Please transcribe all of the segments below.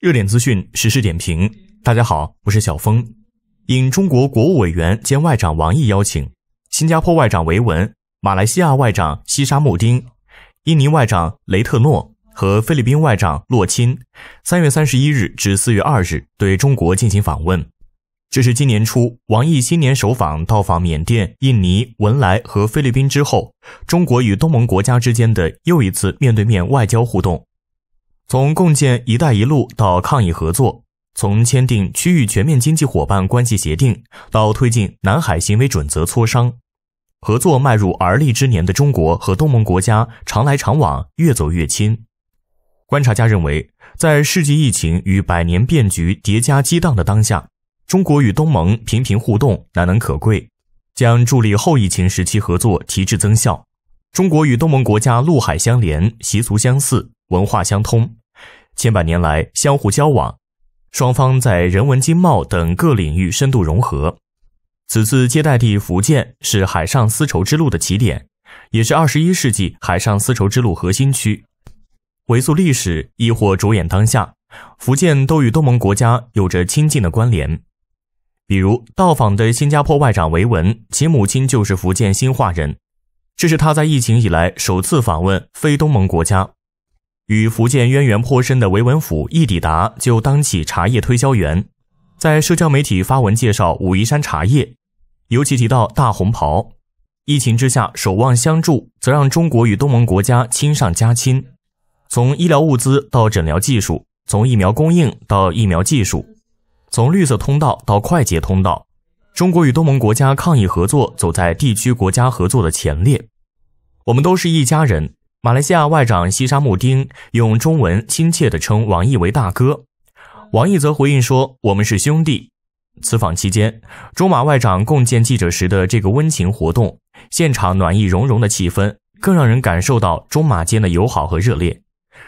热点资讯，实时点评。大家好，我是小峰。应中国国务委员兼外长王毅邀请，新加坡外长维文、马来西亚外长西沙穆丁、印尼外长雷特诺和菲律宾外长洛钦，三月三十一日至四月二日对中国进行访问。这是今年初王毅新年首访到访缅甸、印尼、文莱和菲律宾之后，中国与东盟国家之间的又一次面对面外交互动。从共建“一带一路”到抗疫合作，从签订区域全面经济伙伴关系协定到推进南海行为准则磋商，合作迈入而立之年的中国和东盟国家常来常往，越走越亲。观察家认为，在世纪疫情与百年变局叠加激荡的当下，中国与东盟频频互动，难能可贵，将助力后疫情时期合作提质增效。中国与东盟国家陆海相连，习俗相似，文化相通。千百年来相互交往，双方在人文、经贸等各领域深度融合。此次接待地福建是海上丝绸之路的起点，也是二十一世纪海上丝绸之路核心区。回溯历史亦或着眼当下，福建都与东盟国家有着亲近的关联。比如，到访的新加坡外长维文，其母亲就是福建新化人，这是他在疫情以来首次访问非东盟国家。与福建渊源颇深的韦文府一抵达就当起茶叶推销员，在社交媒体发文介绍武夷山茶叶，尤其提到大红袍。疫情之下，守望相助，则让中国与东盟国家亲上加亲。从医疗物资到诊疗技术，从疫苗供应到疫苗技术，从绿色通道到快捷通道，中国与东盟国家抗疫合作走在地区国家合作的前列。我们都是一家人。马来西亚外长西沙穆丁用中文亲切地称王毅为大哥，王毅则回应说：“我们是兄弟。”此访期间，中马外长共建记者时的这个温情活动，现场暖意融融的气氛，更让人感受到中马间的友好和热烈，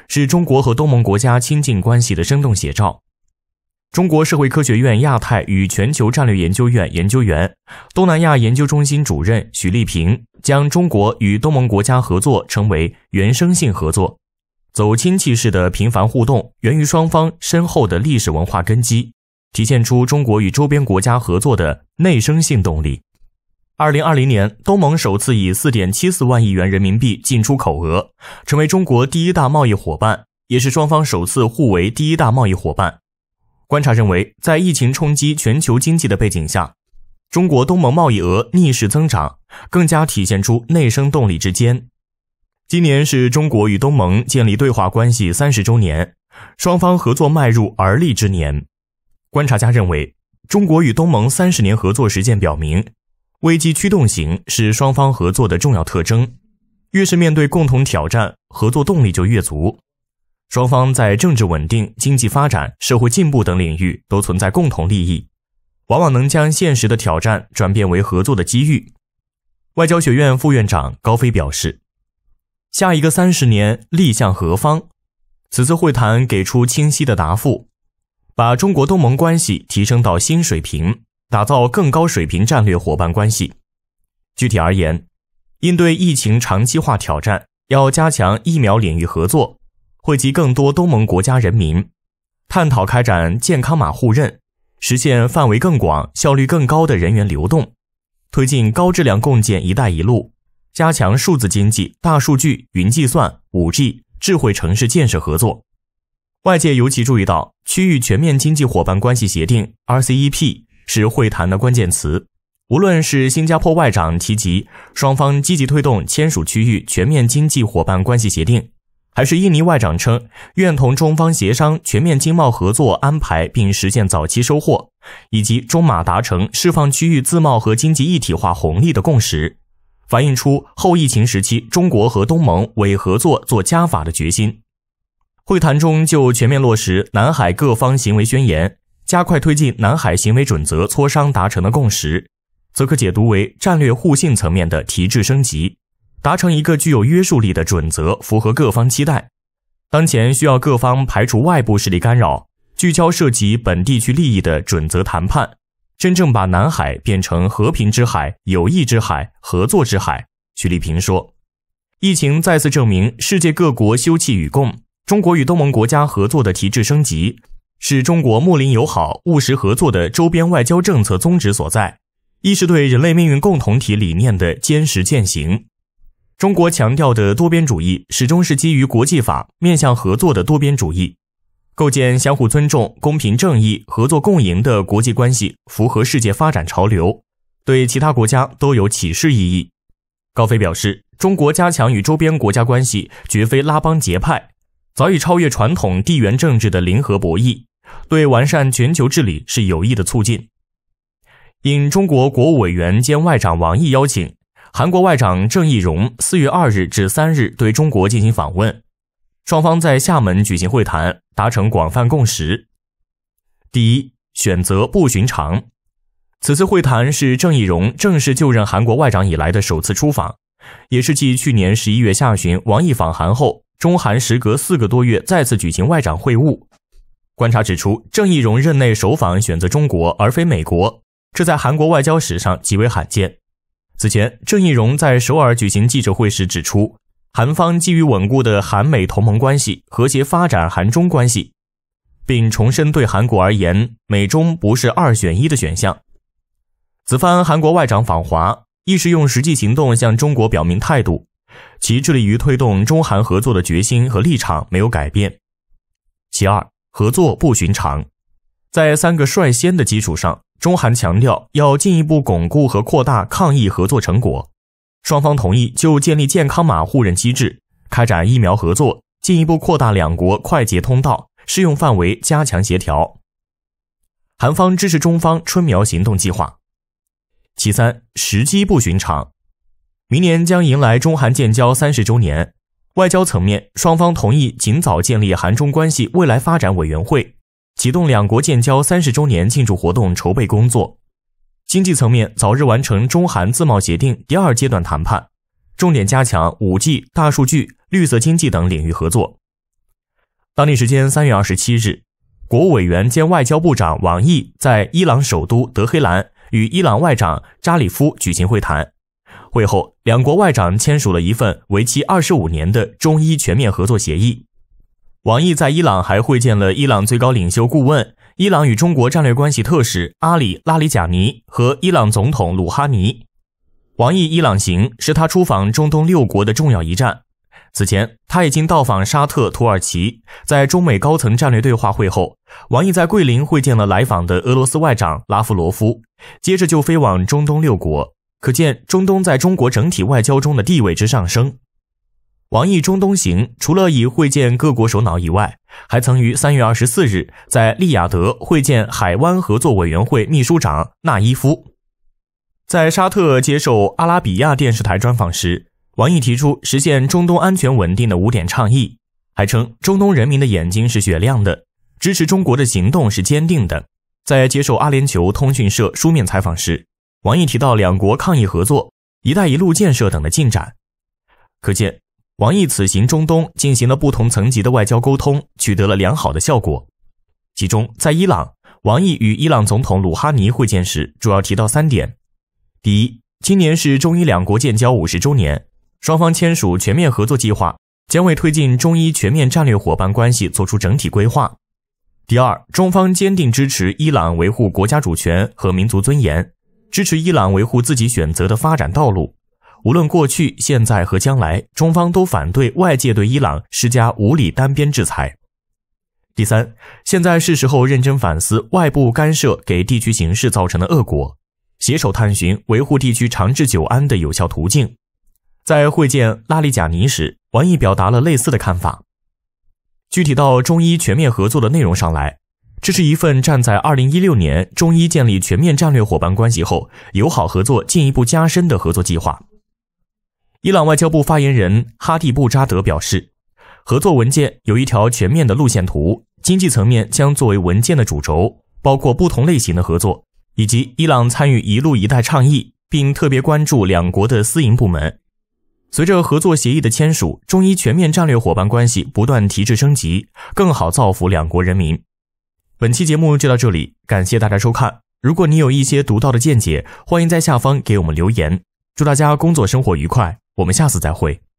是中国和东盟国家亲近关系的生动写照。中国社会科学院亚太与全球战略研究院研究员、东南亚研究中心主任许立平将中国与东盟国家合作称为原生性合作，走亲戚式的频繁互动源于双方深厚的历史文化根基，体现出中国与周边国家合作的内生性动力。二零二零年，东盟首次以四点七四万亿元人民币进出口额，成为中国第一大贸易伙伴，也是双方首次互为第一大贸易伙伴。观察认为，在疫情冲击全球经济的背景下，中国东盟贸易额逆势增长，更加体现出内生动力之间。今年是中国与东盟建立对话关系三十周年，双方合作迈入而立之年。观察家认为，中国与东盟三十年合作实践表明，危机驱动型是双方合作的重要特征。越是面对共同挑战，合作动力就越足。双方在政治稳定、经济发展、社会进步等领域都存在共同利益，往往能将现实的挑战转变为合作的机遇。外交学院副院长高飞表示：“下一个三十年立向何方？此次会谈给出清晰的答复，把中国东盟关系提升到新水平，打造更高水平战略伙伴关系。具体而言，应对疫情长期化挑战，要加强疫苗领域合作。”汇集更多东盟国家人民，探讨开展健康码互认，实现范围更广、效率更高的人员流动，推进高质量共建“一带一路”，加强数字经济、大数据、云计算、5G、智慧城市建设合作。外界尤其注意到，区域全面经济伙伴关系协定 （RCEP） 是会谈的关键词。无论是新加坡外长提及，双方积极推动签署区域全面经济伙伴关系协定。还是印尼外长称愿同中方协商全面经贸合作安排，并实现早期收获，以及中马达成释放区域自贸和经济一体化红利的共识，反映出后疫情时期中国和东盟为合作做加法的决心。会谈中就全面落实南海各方行为宣言，加快推进南海行为准则磋商达成的共识，则可解读为战略互信层面的提质升级。达成一个具有约束力的准则，符合各方期待。当前需要各方排除外部势力干扰，聚焦涉及本地区利益的准则谈判，真正把南海变成和平之海、友谊之海、合作之海。徐立平说：“疫情再次证明，世界各国休戚与共。中国与东盟国家合作的提质升级，是中国睦邻友好、务实合作的周边外交政策宗旨所在，亦是对人类命运共同体理念的坚实践行。”中国强调的多边主义，始终是基于国际法、面向合作的多边主义，构建相互尊重、公平正义、合作共赢的国际关系，符合世界发展潮流，对其他国家都有启示意义。高飞表示，中国加强与周边国家关系，绝非拉帮结派，早已超越传统地缘政治的零和博弈，对完善全球治理是有益的促进。应中国国务委员兼外长王毅邀请。韩国外长郑义溶四月二日至三日对中国进行访问，双方在厦门举行会谈，达成广泛共识。第一，选择不寻常。此次会谈是郑义溶正式就任韩国外长以来的首次出访，也是继去年十一月下旬王毅访韩后，中韩时隔四个多月再次举行外长会晤。观察指出，郑义溶任内首访选择中国而非美国，这在韩国外交史上极为罕见。此前，郑义溶在首尔举行记者会时指出，韩方基于稳固的韩美同盟关系，和谐发展韩中关系，并重申对韩国而言，美中不是二选一的选项。此番韩国外长访华，一是用实际行动向中国表明态度，其致力于推动中韩合作的决心和立场没有改变。其二，合作不寻常，在三个率先的基础上。中韩强调要进一步巩固和扩大抗疫合作成果，双方同意就建立健康码互认机制、开展疫苗合作、进一步扩大两国快捷通道适用范围加强协调。韩方支持中方春苗行动计划。其三，时机不寻常，明年将迎来中韩建交三十周年。外交层面，双方同意尽早建立韩中关系未来发展委员会。启动两国建交三十周年庆祝活动筹备工作，经济层面早日完成中韩自贸协定第二阶段谈判，重点加强 5G、大数据、绿色经济等领域合作。当地时间三月二十七日，国务委员兼外交部长王毅在伊朗首都德黑兰与伊朗外长扎里夫举行会谈，会后两国外长签署了一份为期二十五年的中伊全面合作协议。王毅在伊朗还会见了伊朗最高领袖顾问、伊朗与中国战略关系特使阿里·拉里贾尼和伊朗总统鲁哈尼。王毅伊朗行是他出访中东六国的重要一站。此前，他已经到访沙特、土耳其。在中美高层战略对话会后，王毅在桂林会见了来访的俄罗斯外长拉夫罗夫，接着就飞往中东六国。可见，中东在中国整体外交中的地位之上升。王毅中东行除了以会见各国首脑以外，还曾于三月二十四日在利雅得会见海湾合作委员会秘书长纳伊夫。在沙特接受阿拉比亚电视台专访时，王毅提出实现中东安全稳定的五点倡议，还称中东人民的眼睛是雪亮的，支持中国的行动是坚定的。在接受阿联酋通讯社书面采访时，王毅提到两国抗疫合作、一带一路建设等的进展，可见。王毅此行中东进行了不同层级的外交沟通，取得了良好的效果。其中，在伊朗，王毅与伊朗总统鲁哈尼会见时，主要提到三点：第一，今年是中伊两国建交五十周年，双方签署全面合作计划，将为推进中伊全面战略伙伴关系作出整体规划；第二，中方坚定支持伊朗维护国家主权和民族尊严，支持伊朗维护自己选择的发展道路。无论过去、现在和将来，中方都反对外界对伊朗施加无理单边制裁。第三，现在是时候认真反思外部干涉给地区形势造成的恶果，携手探寻维护地区长治久安的有效途径。在会见拉里贾尼时，王毅表达了类似的看法。具体到中伊全面合作的内容上来，这是一份站在二零一六年中伊建立全面战略伙伴关系后，友好合作进一步加深的合作计划。伊朗外交部发言人哈蒂布扎德表示，合作文件有一条全面的路线图，经济层面将作为文件的主轴，包括不同类型的合作，以及伊朗参与“一路一带”倡议，并特别关注两国的私营部门。随着合作协议的签署，中伊全面战略伙伴关系不断提质升级，更好造福两国人民。本期节目就到这里，感谢大家收看。如果你有一些独到的见解，欢迎在下方给我们留言。祝大家工作生活愉快！我们下次再会。